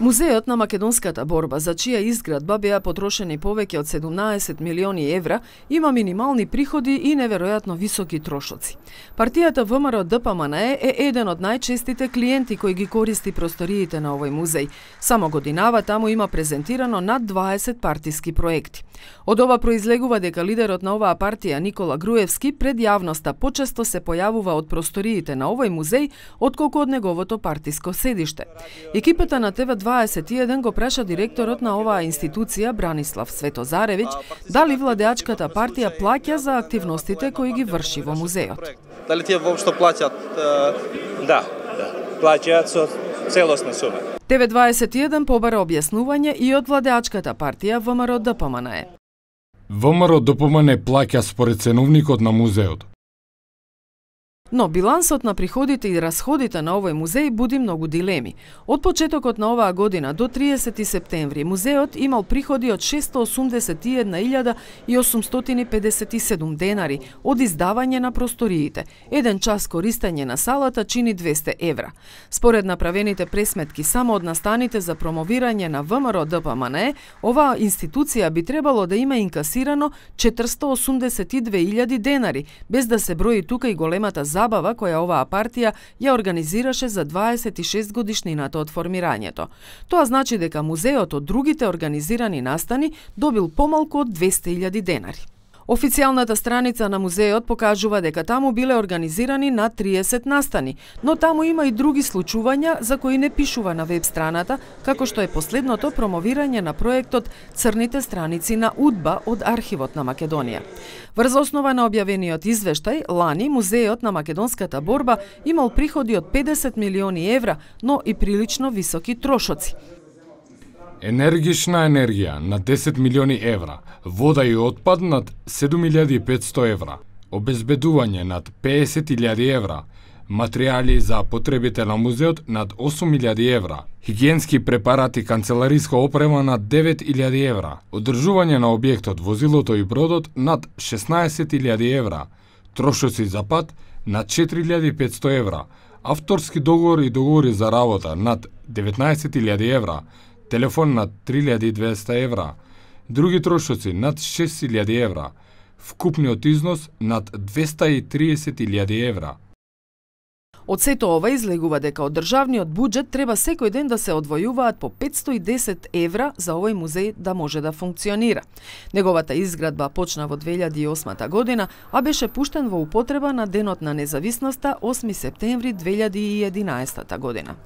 Музејот на македонската борба, за чија изградба беа потрошени повеќе од 17 милиони евра, има минимални приходи и неверојатно високи трошоци. Партијата ВМРО ДПМН е еден од најчестите клиенти кои ги користи просториите на овој музеј. Само годинава таму има презентирано над 20 партиски проекти. Од ова произлегува дека лидерот на оваа партија Никола Груевски пред јавноста почесто се појавува од просториите на овој музеј отколку од неговото партиско седиште. Екипата на ТВ 2021 го праша директорот на оваа институција Бранислав Светозаревиќ дали владеачката партија плаќа за активностите кои ги врши во музеот. Дали тие воопшто плаќаат? Да, да, плаќаат со целосна сума. ТВ21 побара објаснување и од владеачката партија ВМРО ДПМНЕ. ВМРО ДПМНЕ плаќа според ценовникот на музеот, Но билансот на приходите и расходите на овој музеј буди многу дилеми. Од почетокот на оваа година до 30 септември музеот имал приходи од 681.857 денари од издавање на просториите. Еден час користење на салата чини 200 евра. Според направените пресметки само од настаните за промовирање на ВМРО ДПМНЕ, оваа институција би требало да има инкасирано 482.000 денари, без да се брои тука и големата забава која оваа партија ја организираше за 26 годишнината од формирањето. Тоа значи дека музеот од другите организирани настани добил помалку од 200.000 денари. Официјалната страница на музеот покажува дека таму биле организирани над 30 настани, но таму има и други случувања за кои не пишува на веб страната, како што е последното промовирање на проектот Црните страници на Удба од архивот на Македонија. Врз основа на објавениот извештај, лани музеот на македонската борба имал приходи од 50 милиони евра, но и прилично високи трошоци. Енергична енергија на 10 милиони евра, вода и отпад над 7500 евра, обезбедување над 50.000 евра, материјали за потребите на музеот над 8.000 евра, хигиенски препарати канцелариска опрема над 9.000 евра, одржување на објектот, возилото и бродот над 16.000 евра, трошоци за пат над 4.500 евра, авторски договори и договори за работа над 19.000 евра, телефон над 3200 евра, други трошоци над 6000 евра, вкупниот износ над 230.000 евра. Од сето ова излегува дека од државниот буџет треба секој ден да се одвојуваат по 510 евра за овој музеј да може да функционира. Неговата изградба почна во 2008 година, а беше пуштен во употреба на Денот на независноста 8 септември 2011 година.